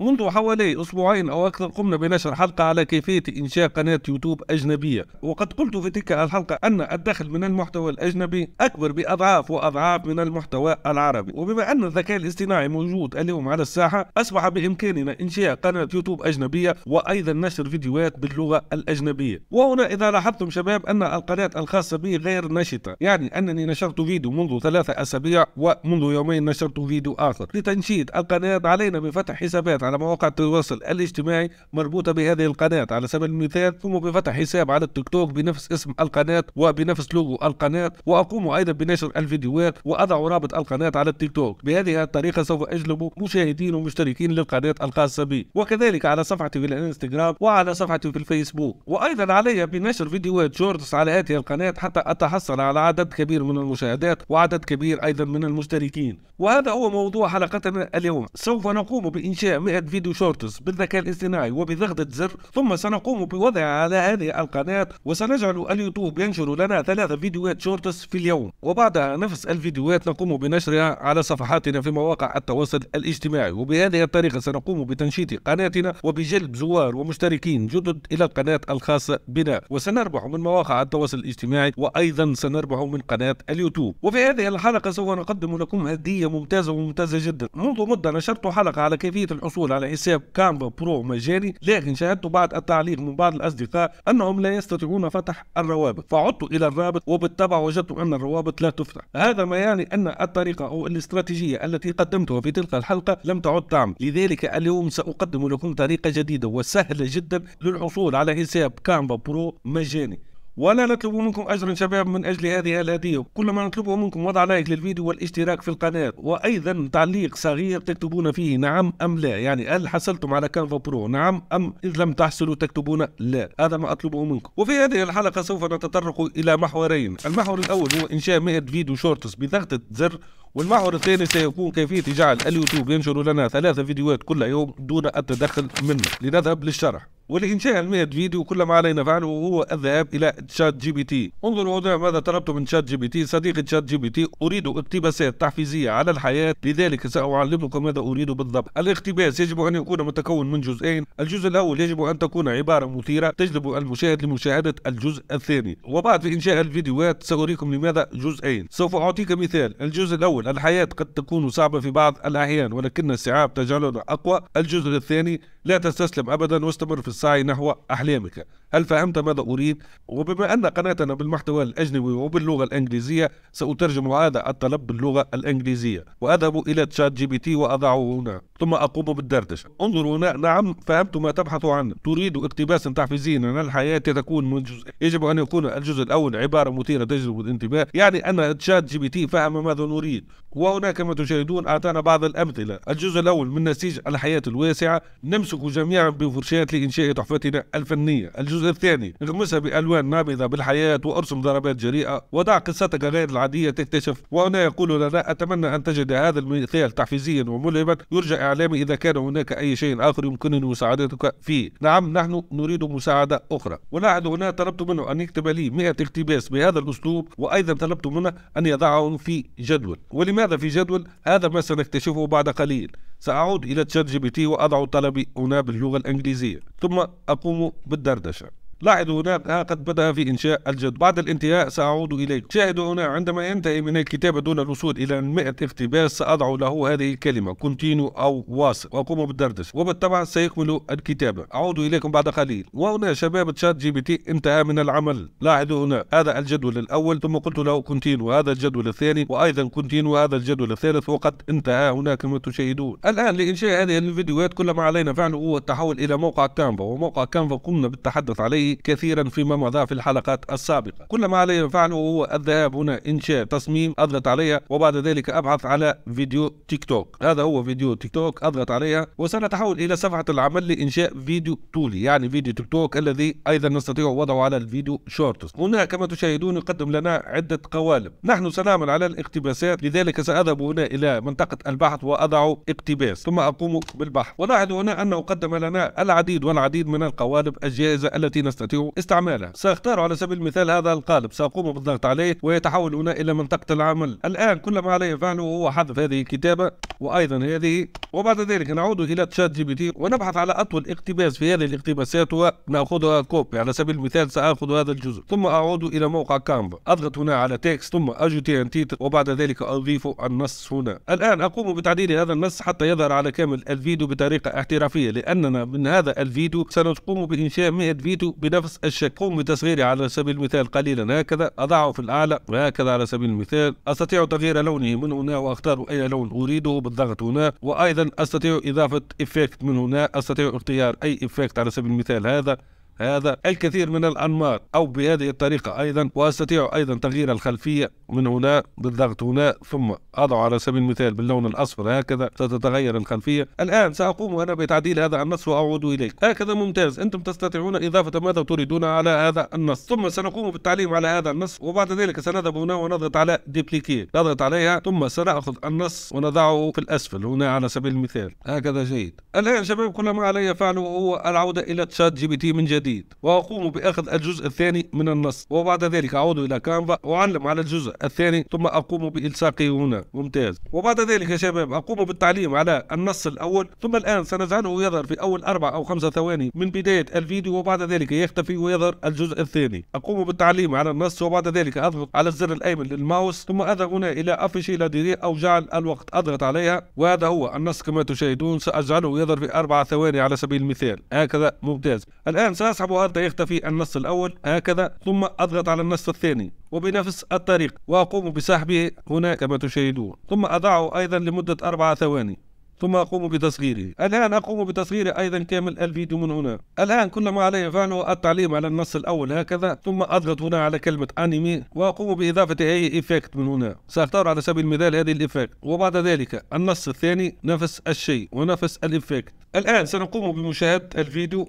منذ حوالي أسبوعين أو أكثر قمنا بنشر حلقة على كيفية إنشاء قناة يوتيوب أجنبية وقد قلت في تلك الحلقة أن الدخل من المحتوى الأجنبي أكبر بأضعاف وأضعاف من المحتوى العربي وبما أن الذكاء الاصطناعي موجود اليوم على الساحة أصبح بإمكاننا إنشاء قناة يوتيوب أجنبية وأيضا نشر فيديوهات باللغة الأجنبية وهنا إذا لاحظتم شباب أن القناة الخاصة بي غير نشطة يعني أنني نشرت فيديو منذ ثلاثة أسابيع ومنذ يومين نشرت فيديو آخر لتنشيط القناة علينا بفتح حسابات على مواقع التواصل الاجتماعي مربوطة بهذه القناة على سبيل المثال قوموا بفتح حساب على التيك توك بنفس اسم القناة وبنفس لوجو القناة وأقوم أيضا بنشر الفيديوهات وأضع رابط القناة على التيك توك بهذه الطريقة سوف أجلب مشاهدين ومشتركين للقناة الخاصة بي وكذلك على صفحتي في الانستغرام وعلى صفحتي في الفيسبوك وأيضا علي بنشر فيديوهات شورتس على هذه القناة حتى أتحصل على عدد كبير من المشاهدات وعدد كبير أيضا من المشتركين وهذا هو موضوع حلقتنا اليوم سوف نقوم بإنشاء 100 مجموعات فيديو شورتس بالذكاء الاصطناعي وبضغطة زر ثم سنقوم بوضعها على هذه القناة وسنجعل اليوتيوب ينشر لنا ثلاثة فيديوهات شورتس في اليوم وبعدها نفس الفيديوهات نقوم بنشرها على صفحاتنا في مواقع التواصل الاجتماعي وبهذه الطريقة سنقوم بتنشيط قناتنا وبجلب زوار ومشتركين جدد إلى القناة الخاصة بنا وسنربح من مواقع التواصل الاجتماعي وأيضا سنربح من قناة اليوتيوب وفي هذه الحلقة سوف نقدم لكم هدية ممتازة وممتازة جدا منذ مدة نشرت حلقة على كيفية الحصول يقول على حساب كامبا برو مجاني لكن شاهدت بعض التعليق من بعض الأصدقاء أنهم لا يستطيعون فتح الروابط فعدت إلى الرابط وبالطبع وجدت أن الروابط لا تفتح هذا ما يعني أن الطريقة أو الاستراتيجية التي قدمتها في تلك الحلقة لم تعد تعمل لذلك اليوم سأقدم لكم طريقة جديدة وسهلة جدا للحصول على حساب كامبا برو مجاني ولا نطلب منكم أجرا شباب من أجل هذه الهدية كل ما نطلبه منكم وضع لايك للفيديو والاشتراك في القناة وأيضا تعليق صغير تكتبون فيه نعم أم لا يعني هل حصلتم على كانفا برو نعم أم إذ لم تحصلوا تكتبون لا هذا ما أطلبه منكم وفي هذه الحلقة سوف نتطرق إلى محورين المحور الأول هو إنشاء 100 فيديو شورتس بضغطة زر والمحور الثاني سيكون كيفية جعل اليوتيوب ينشر لنا ثلاثة فيديوهات كل يوم دون التدخل منه لنذهب للشرح ولإنشاء 100 فيديو كل ما علينا فعله هو الذهاب إلى تشات جي بي تي انظروا هنا ماذا طلبت من تشات جي بي تي صديقي تشات جي بي تي أريد اقتباسات تحفيزية على الحياة لذلك سأعلمكم ماذا أريد بالضبط الاقتباس يجب أن يكون متكون من جزئين الجزء الأول يجب أن تكون عبارة مثيرة تجلب المشاهد لمشاهدة الجزء الثاني وبعد في إنشاء الفيديوهات سأريكم لماذا جزئين سوف أعطيك مثال الجزء الأول الحياة قد تكون صعبة في بعض الأحيان ولكن الصعاب تجعلنا أقوى الجزء الثاني لا تستسلم أبدا واستمر في السعي نحو أحلامك هل فهمت ماذا أريد؟ وبما أن قناتنا بالمحتوى الأجنبي وباللغة الإنجليزية سأترجم هذا الطلب باللغة الإنجليزية وأذهب إلى تشات جي بي تي وأضعه هنا ثم أقوم بالدردشة انظر هنا نعم فهمت ما تبحث عنه تريد اقتباسا تحفيزيا عن الحياة تكون من جزء يجب أن يكون الجزء الأول عبارة مثيرة تجذب الانتباه يعني أن تشات جي بي تي فهم ماذا نريد وهناك كما تشاهدون أعطانا بعض الأمثلة الجزء الأول من نسيج الحياة الواسعة نمسك نشركوا جميعا بفرشاة لإنشاء تحفتنا الفنية الجزء الثاني اغمسها بألوان نابضة بالحياة وأرسم ضربات جريئة ودع قصتك غير العادية تكتشف وأنا يقول لنا أتمنى أن تجد هذا المثال تحفيزيا وملهما يرجى إعلامي إذا كان هناك أي شيء آخر يمكنني مساعدتك فيه نعم نحن نريد مساعدة أخرى ولاحظ هنا طلبت منه أن يكتب لي 100 اقتباس بهذا الأسلوب وأيضا طلبت منه أن يضعهم في جدول ولماذا في جدول هذا ما سنكتشفه بعد قليل سأعود إلى تشات جي بي تي وأضع طلبي هنا باللغة الإنجليزية ثم أقوم بالدردشة لاحظوا هناك ها آه، قد بدأ في إنشاء الجد بعد الانتهاء سأعود إليك شاهدوا هنا عندما ينتهي من الكتابة دون الوصول إلى 100 اقتباس سأضع له هذه الكلمة كونتينو أو واصل وأقوم بالدردش وبالطبع سيكمل الكتابة أعود إليكم بعد قليل وهنا شباب تشات جي بي تي انتهى من العمل لاحظوا هنا هذا الجدول الأول ثم قلت له كونتينو هذا الجدول الثاني وأيضا كونتينو هذا الجدول الثالث وقد انتهى هنا كما تشاهدون الآن لإنشاء هذه الفيديوهات كل ما علينا فعله هو التحول إلى موقع كانفا وموقع كانفا قمنا بالتحدث عليه كثيرا فيما مضى في الحلقات السابقة كل ما علي فعله هو الذهاب هنا إنشاء تصميم أضغط عليها وبعد ذلك أبحث على فيديو تيك توك هذا هو فيديو تيك توك أضغط عليها وسنتحول إلى صفحة العمل لإنشاء فيديو تولي يعني فيديو تيك توك الذي أيضا نستطيع وضعه على الفيديو شورتس هنا كما تشاهدون يقدم لنا عدة قوالب نحن سنعمل على الاقتباسات لذلك سأذهب هنا إلى منطقة البحث وأضع اقتباس ثم أقوم بالبحث ولاحظ هنا أنه قدم لنا العديد والعديد من القوالب الجاهزة التي نستطيع يستطيع استعماله سأختار على سبيل المثال هذا القالب سأقوم بالضغط عليه ويتحول هنا إلى منطقة العمل الآن كل ما علي فعله هو حذف هذه الكتابة وأيضا هذه وبعد ذلك نعود إلى تشات جي بي تي ونبحث على أطول اقتباس في هذه الاقتباسات ونأخذها كوبي على سبيل المثال سأخذ هذا الجزء ثم أعود إلى موقع كانفا أضغط هنا على تكست ثم أجي تي ان تي وبعد ذلك أضيف النص هنا الآن أقوم بتعديل هذا النص حتى يظهر على كامل الفيديو بطريقة احترافية لأننا من هذا الفيديو سنقوم بإنشاء 100 فيديو بنفس الشكل قم بتصغيره على سبيل المثال قليلا هكذا أضعه في الأعلى وهكذا على سبيل المثال أستطيع تغيير لونه من هنا وأختار أي لون أريده بالضغط هنا وأيضا أستطيع إضافة إفكت من هنا أستطيع اختيار أي إفكت على سبيل المثال هذا هذا الكثير من الأنماط أو بهذه الطريقة أيضا وأستطيع أيضا تغيير الخلفية من هنا بالضغط هنا ثم أضع على سبيل المثال باللون الأصفر هكذا ستتغير الخلفية الآن سأقوم أنا بتعديل هذا النص وأعود إليك هكذا ممتاز أنتم تستطيعون إضافة ماذا تريدون على هذا النص ثم سنقوم بالتعليم على هذا النص وبعد ذلك سنذهب هنا ونضغط على ديبليكي نضغط عليها ثم سنأخذ النص ونضعه في الأسفل هنا على سبيل المثال هكذا جيد الآن شباب كل ما علي فعله هو العودة إلى تشات جي بي تي من جديد جديد وأقوم بأخذ الجزء الثاني من النص وبعد ذلك أعود إلى كانفا وأعلم على الجزء الثاني ثم أقوم بإلصاقه هنا ممتاز وبعد ذلك يا شباب أقوم بالتعليم على النص الأول ثم الآن سنجعله يظهر في أول أربع أو خمسة ثواني من بداية الفيديو وبعد ذلك يختفي ويظهر الجزء الثاني أقوم بالتعليم على النص وبعد ذلك أضغط على الزر الأيمن للماوس ثم أذهب هنا إلى أفشي لديري أو جعل الوقت أضغط عليها وهذا هو النص كما تشاهدون سأجعله يظهر في أربع ثواني على سبيل المثال هكذا ممتاز الآن سأس اسحب أرض يختفي النص الأول هكذا ثم أضغط على النص الثاني وبنفس الطريقة وأقوم بسحبه هنا كما تشاهدون ثم أضعه أيضا لمدة اربعه ثواني ثم أقوم بتصغيره الآن أقوم بتصغيره أيضا كامل الفيديو من هنا الآن كل ما علي فعله التعليم على النص الأول هكذا ثم أضغط هنا على كلمة أنمي وأقوم بإضافة أي إفكت من هنا سأختار على سبيل المثال هذه الإفكت وبعد ذلك النص الثاني نفس الشيء ونفس الإفكت الآن سنقوم بمشاهدة الفيديو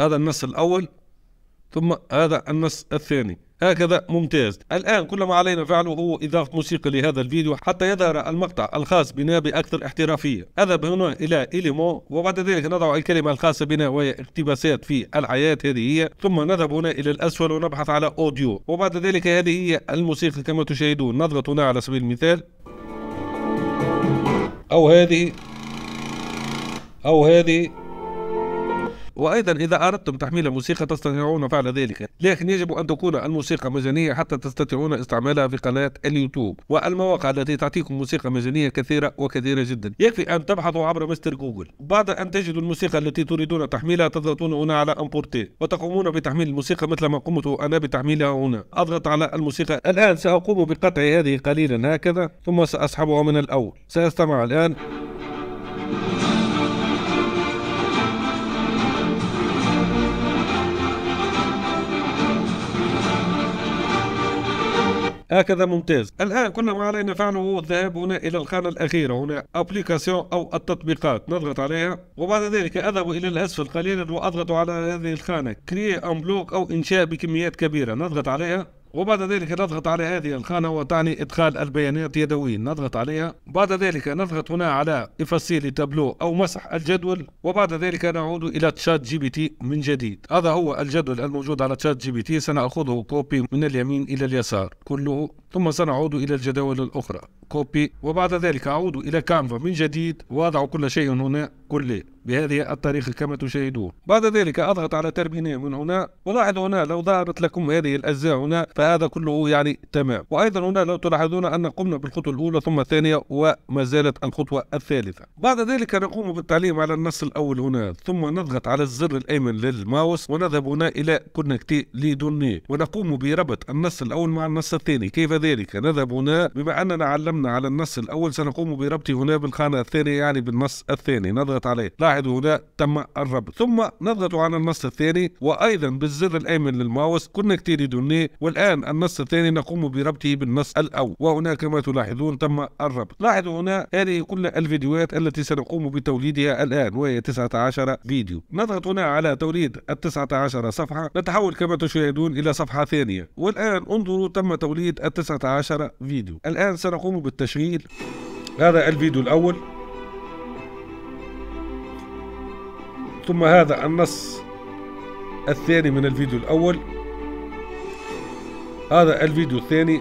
هذا النص الأول ثم هذا النص الثاني هكذا ممتاز الآن كل ما علينا فعله هو إضافة موسيقى لهذا الفيديو حتى يظهر المقطع الخاص بنا بأكثر احترافية أذهب هنا إلى إليمو وبعد ذلك نضع الكلمة الخاصة بنا وهي اقتباسات في الحياة هذه هي ثم نذهب هنا إلى الأسفل ونبحث على أوديو وبعد ذلك هذه هي الموسيقى كما تشاهدون نضغط هنا على سبيل المثال أو هذه أو هذه وأيضا إذا أردتم تحميل الموسيقى تستطيعون فعل ذلك لكن يجب أن تكون الموسيقى مجانية حتى تستطيعون استعمالها في قناة اليوتيوب والمواقع التي تعطيكم موسيقى مجانية كثيرة وكثيرة جدا يكفي أن تبحثوا عبر مستر جوجل بعد أن تجدوا الموسيقى التي تريدون تحميلها تضغطون هنا على أمبورتي وتقومون بتحميل الموسيقى مثل ما قمت أنا بتحميلها هنا أضغط على الموسيقى الآن سأقوم بقطع هذه قليلا هكذا ثم سأسحبها من الأول سأستمع الآن هكذا ممتاز الآن كل ما علينا فعله هو الذهاب هنا إلى الخانة الأخيرة هنا أبليكاسيون أو التطبيقات نضغط عليها وبعد ذلك أذهب إلى الأسفل قليلا وأضغط على هذه الخانة كريه أن بلوك أو إنشاء بكميات كبيرة نضغط عليها وبعد ذلك نضغط على هذه الخانة وتعني إدخال البيانات يدويا نضغط عليها بعد ذلك نضغط هنا على إفصيل تابلو أو مسح الجدول وبعد ذلك نعود إلى تشات جي بي تي من جديد هذا هو الجدول الموجود على تشات جي بي تي سنأخذه كوبي من اليمين إلى اليسار كله ثم سنعود إلى الجداول الأخرى كوبي وبعد ذلك أعود إلى كانفا من جديد وأضع كل شيء هنا كله بهذه الطريقة كما تشاهدون بعد ذلك أضغط على ترمينية من هنا ولاحظ هنا لو ظهرت لكم هذه الأجزاء هنا فهذا كله يعني تمام وأيضا هنا لو تلاحظون أن قمنا بالخطوة الأولى ثم الثانية وما زالت الخطوة الثالثة بعد ذلك نقوم بالتعليم على النص الأول هنا ثم نضغط على الزر الأيمن للماوس ونذهب هنا إلى كونكتي لدوني ونقوم بربط النص الأول مع النص الثاني كيف ذلك نذهب هنا بما أننا علمنا على النص الأول سنقوم بربطه هنا بالخانة الثانية يعني بالنص الثاني نضغط عليه لاحظوا هنا تم الربط ثم نضغط على النص الثاني وأيضا بالزر الأيمن للماوس كثير يدوني والآن النص الثاني نقوم بربطه بالنص الأول وهنا كما تلاحظون تم الربط لاحظوا هنا هذه كل الفيديوهات التي سنقوم بتوليدها الآن وهي 19 فيديو نضغط هنا على توليد ال 19 صفحة نتحول كما تشاهدون إلى صفحة ثانية والآن انظروا تم توليد ال 19 فيديو الآن سنقوم بالتشغيل هذا الفيديو الأول ثم هذا النص الثاني من الفيديو الأول هذا الفيديو الثاني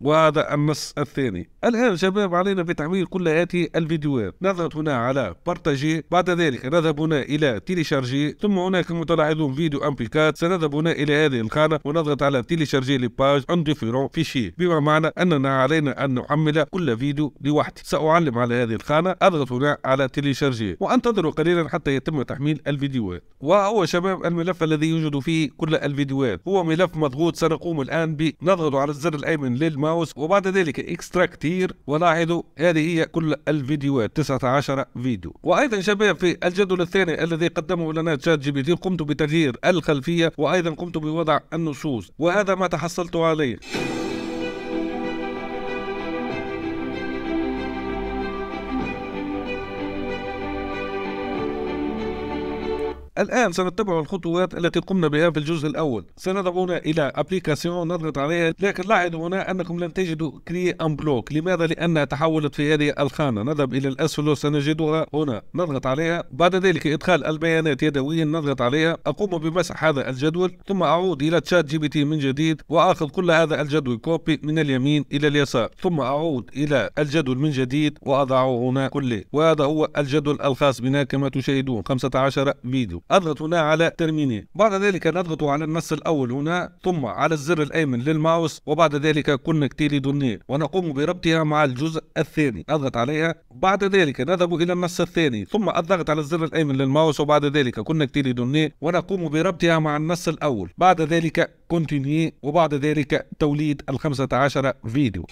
وهذا النص الثاني الآن شباب علينا بتحميل كل هذه الفيديوهات نضغط هنا على بارتاجي بعد ذلك نذهب هنا إلى تيليشارجي ثم هناك متلاحظون فيديو أمبيكات سنذهب هنا إلى هذه الخانة ونضغط على تيليشارجي لباج أن ديفيرون فيشي بما معنى أننا علينا أن نحمل كل فيديو لوحده سأعلم على هذه الخانة أضغط هنا على تيليشارجي وأنتظر قليلا حتى يتم تحميل الفيديوهات وهو شباب الملف الذي يوجد فيه كل الفيديوهات هو ملف مضغوط سنقوم الآن بنضغط على الزر الأيمن للماوس وبعد ذلك اكستراكتي كثير ولاحظوا هذه هي كل الفيديوهات 19 فيديو وايضا شباب في الجدول الثاني الذي قدمه لنا شات جي بي تي قمت بتغيير الخلفيه وايضا قمت بوضع النصوص وهذا ما تحصلت عليه الآن سنتبع الخطوات التي قمنا بها في الجزء الأول سنذهبون إلى أبليكاسيون نضغط عليها لكن لاحظوا هنا أنكم لن تجدوا كري أن بلوك لماذا؟ لأنها تحولت في هذه الخانة نذهب إلى الأسفل وسنجدها هنا نضغط عليها بعد ذلك إدخال البيانات يدويا نضغط عليها أقوم بمسح هذا الجدول ثم أعود إلى تشات جي بي تي من جديد وأخذ كل هذا الجدول كوبي من اليمين إلى اليسار ثم أعود إلى الجدول من جديد وأضعه هنا كله وهذا هو الجدول الخاص بنا كما تشاهدون 15 فيديو أضغط هنا على ترميني بعد ذلك نضغط على النص الأول هنا ثم على الزر الأيمن للماوس وبعد ذلك كونكتيري دوني ونقوم بربطها مع الجزء الثاني أضغط عليها بعد ذلك نذهب إلى النص الثاني ثم الضغط على الزر الأيمن للماوس وبعد ذلك كونكتيري دوني ونقوم بربطها مع النص الأول بعد ذلك كونتيني وبعد ذلك توليد ال 15 فيديو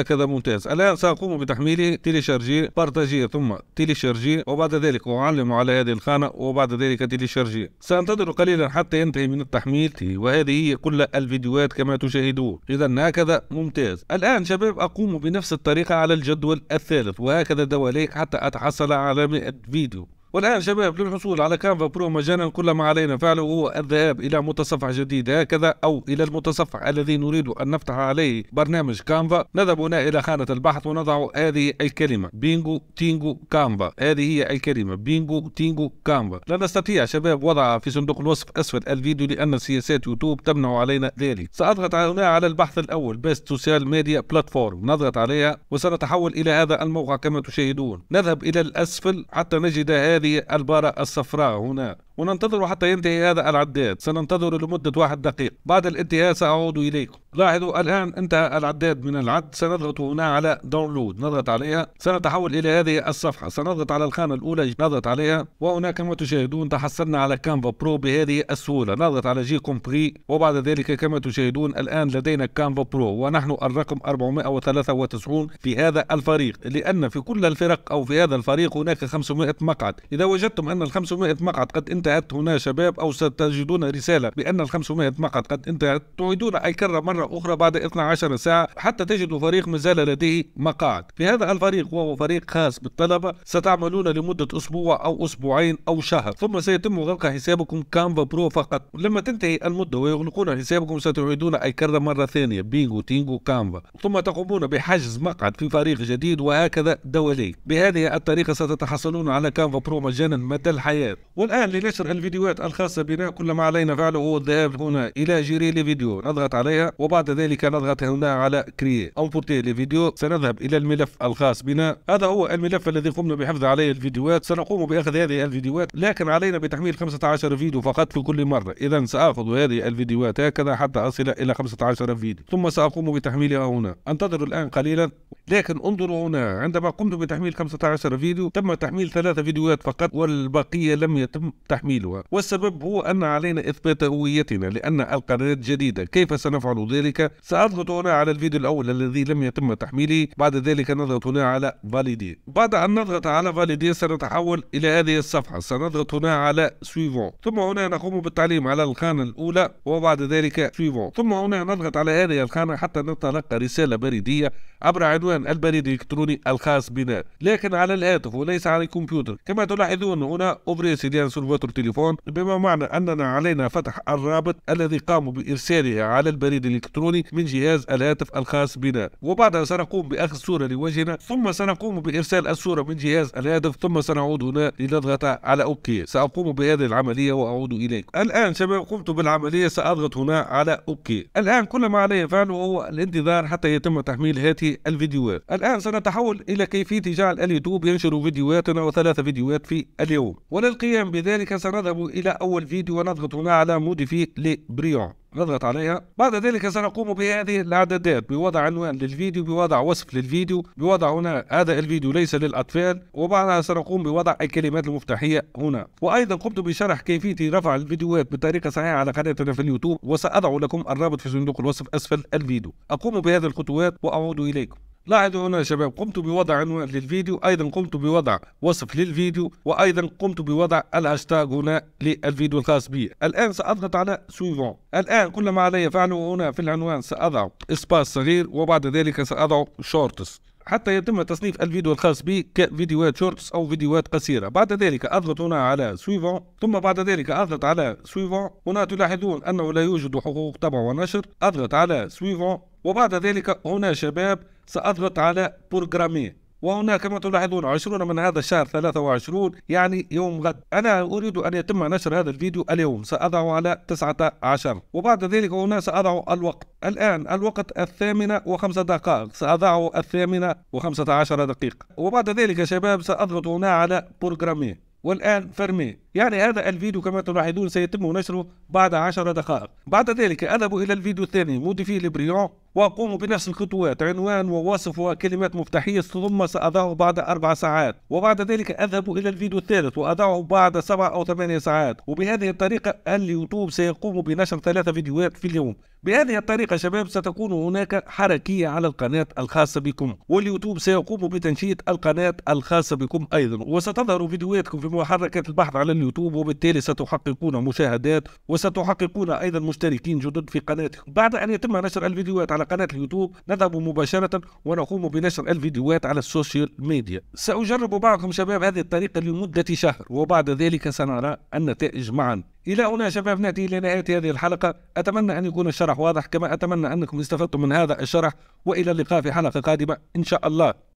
هكذا ممتاز الآن سأقوم بتحميل شارجي بارتاجي ثم شارجي وبعد ذلك أعلم على هذه الخانة وبعد ذلك شارجي سأنتظر قليلا حتى ينتهي من التحميل وهذه هي كل الفيديوهات كما تشاهدون إذا هكذا ممتاز الآن شباب أقوم بنفس الطريقة على الجدول الثالث وهكذا دواليك حتى أتحصل على 100 فيديو والآن شباب للحصول على كانفا برو مجانا كل ما علينا فعله هو الذهاب إلى متصفح جديد هكذا أو إلى المتصفح الذي نريد أن نفتح عليه برنامج كانفا نذهب هنا إلى خانة البحث ونضع هذه الكلمة بينجو تينجو كانفا هذه هي الكلمة بينجو تينجو كانفا لا نستطيع شباب وضعها في صندوق الوصف أسفل الفيديو لأن سياسات يوتيوب تمنع علينا ذلك سأضغط هنا على البحث الأول بيست سوشيال ميديا بلاتفورم نضغط عليها وسنتحول إلى هذا الموقع كما تشاهدون نذهب إلى الأسفل حتى نجد هذه هذه البارة الصفراء هنا وننتظر حتى ينتهي هذا العداد سننتظر لمدة واحد دقيق بعد الانتهاء سأعود إليكم لاحظوا الآن انتهى العداد من العد سنضغط هنا على داونلود نضغط عليها سنتحول إلى هذه الصفحة سنضغط على الخانة الأولى نضغط عليها وهنا كما تشاهدون تحصلنا على كانفا برو بهذه السهولة نضغط على جي كومبري وبعد ذلك كما تشاهدون الآن لدينا كانفا برو ونحن الرقم 493 في هذا الفريق لأن في كل الفرق أو في هذا الفريق هناك 500 مقعد إذا وجدتم أن ال 500 مقعد قد انتهت هنا شباب أو ستجدون رسالة بأن ال 500 مقعد قد انتهت تعيدون أي كرة مرة مرة أخرى بعد 12 ساعة حتى تجد فريق مازال لديه مقاعد في هذا الفريق وهو فريق خاص بالطلبة ستعملون لمدة أسبوع أو أسبوعين أو شهر ثم سيتم غلق حسابكم كانفا برو فقط لما تنتهي المدة ويغلقون حسابكم ستعيدون أي كرة مرة ثانية بينجو تينجو كانفا ثم تقومون بحجز مقعد في فريق جديد وهكذا دولي بهذه الطريقة ستتحصلون على كانفا برو مجانا مدى الحياة والآن لنشر الفيديوهات الخاصة بنا كل ما علينا فعله هو الذهاب هنا إلى جيري فيديو نضغط عليها وبعد وبعد ذلك نضغط هنا على كريي امبورتي لي فيديو سنذهب الى الملف الخاص بنا هذا هو الملف الذي قمنا بحفظ عليه الفيديوهات سنقوم باخذ هذه الفيديوهات لكن علينا بتحميل 15 فيديو فقط في كل مره اذا ساخذ هذه الفيديوهات هكذا حتى اصل الى 15 فيديو ثم ساقوم بتحميلها هنا انتظر الان قليلا لكن انظروا هنا عندما قمت بتحميل 15 فيديو تم تحميل ثلاثة فيديوهات فقط والبقية لم يتم تحميلها والسبب هو أن علينا إثبات هويتنا لأن القناة جديدة كيف سنفعل ذلك؟ سأضغط هنا على الفيديو الأول الذي لم يتم تحميله بعد ذلك نضغط هنا على فاليدي بعد أن نضغط على فاليدي سنتحول إلى هذه الصفحة سنضغط هنا على سويفون ثم هنا نقوم بالتعليم على الخانة الأولى وبعد ذلك سويفون ثم هنا نضغط على هذه الخانة حتى نتلقى رسالة بريدية عبر عنوان البريد الإلكتروني الخاص بنا لكن على الهاتف وليس على الكمبيوتر كما تلاحظون هنا اوبريس سيديان سيرفاتور تليفون بما معنى أننا علينا فتح الرابط الذي قاموا بإرساله على البريد الإلكتروني من جهاز الهاتف الخاص بنا وبعدها سنقوم بأخذ صورة لوجهنا ثم سنقوم بإرسال الصورة من جهاز الهاتف ثم سنعود هنا لنضغط على أوكي سأقوم بهذه العملية وأعود إليكم الآن شباب قمت بالعملية سأضغط هنا على أوكي الآن كل ما علي فعله هو الانتظار حتى يتم تحميل هذه الفيديو فيديوهات الآن سنتحول إلى كيفية جعل اليوتيوب ينشر فيديوهاتنا وثلاث فيديوهات في اليوم وللقيام بذلك سنذهب إلى أول فيديو ونضغط هنا على موديفي لبريون نضغط عليها بعد ذلك سنقوم بهذه الاعدادات بوضع عنوان للفيديو بوضع وصف للفيديو بوضع هنا هذا الفيديو ليس للأطفال وبعدها سنقوم بوضع الكلمات المفتاحية هنا وأيضا قمت بشرح كيفية رفع الفيديوهات بطريقة صحيحة على قناتنا في اليوتيوب وسأضع لكم الرابط في صندوق الوصف أسفل الفيديو أقوم بهذه الخطوات وأعود إليكم لاحظوا هنا يا شباب قمت بوضع عنوان للفيديو ايضا قمت بوضع وصف للفيديو وايضا قمت بوضع الهاشتاج هنا للفيديو الخاص بي الان ساضغط على سويفون الان كل ما علي فعله هنا في العنوان ساضع اسباس صغير وبعد ذلك ساضع شورتس حتى يتم تصنيف الفيديو الخاص بي كفيديوهات شورتس او فيديوهات قصيره بعد ذلك اضغط هنا على سويفون ثم بعد ذلك اضغط على سويفون هنا تلاحظون انه لا يوجد حقوق طبع ونشر اضغط على سويفون وبعد ذلك هنا شباب سأضغط على بروجرامي وهنا كما تلاحظون 20 من هذا الشهر 23 يعني يوم غد أنا أريد أن يتم نشر هذا الفيديو اليوم سأضع على 19 وبعد ذلك هنا سأضع الوقت الآن الوقت الثامنة وخمسة دقائق سأضع الثامنة وخمسة عشر دقيقة وبعد ذلك يا شباب سأضغط هنا على بروجرامي والآن فرمي يعني هذا الفيديو كما تلاحظون سيتم نشره بعد 10 دقائق بعد ذلك أذهب إلى الفيديو الثاني مودي فيه لبريون وأقوم بنفس الخطوات عنوان ووصف وكلمات مفتاحية ثم سأضعه بعد أربع ساعات وبعد ذلك أذهب إلى الفيديو الثالث وأضعه بعد سبع أو ثمانية ساعات وبهذه الطريقة اليوتيوب سيقوم بنشر ثلاثة فيديوهات في اليوم بهذه الطريقة شباب ستكون هناك حركية على القناة الخاصة بكم واليوتيوب سيقوم بتنشيط القناة الخاصة بكم أيضا وستظهر فيديوهاتكم في محركات البحث على اليوتيوب وبالتالي ستحققون مشاهدات وستحققون أيضا مشتركين جدد في قناتكم بعد أن يتم نشر الفيديوهات على قناة اليوتيوب نذهب مباشرة ونقوم بنشر الفيديوهات على السوشيال ميديا سأجرب معكم شباب هذه الطريقة لمدة شهر وبعد ذلك سنرى النتائج معا إلى هنا شباب نأتي إلى نهاية هذه الحلقة أتمنى أن يكون الشرح واضح كما أتمنى أنكم استفدتم من هذا الشرح وإلى اللقاء في حلقة قادمة إن شاء الله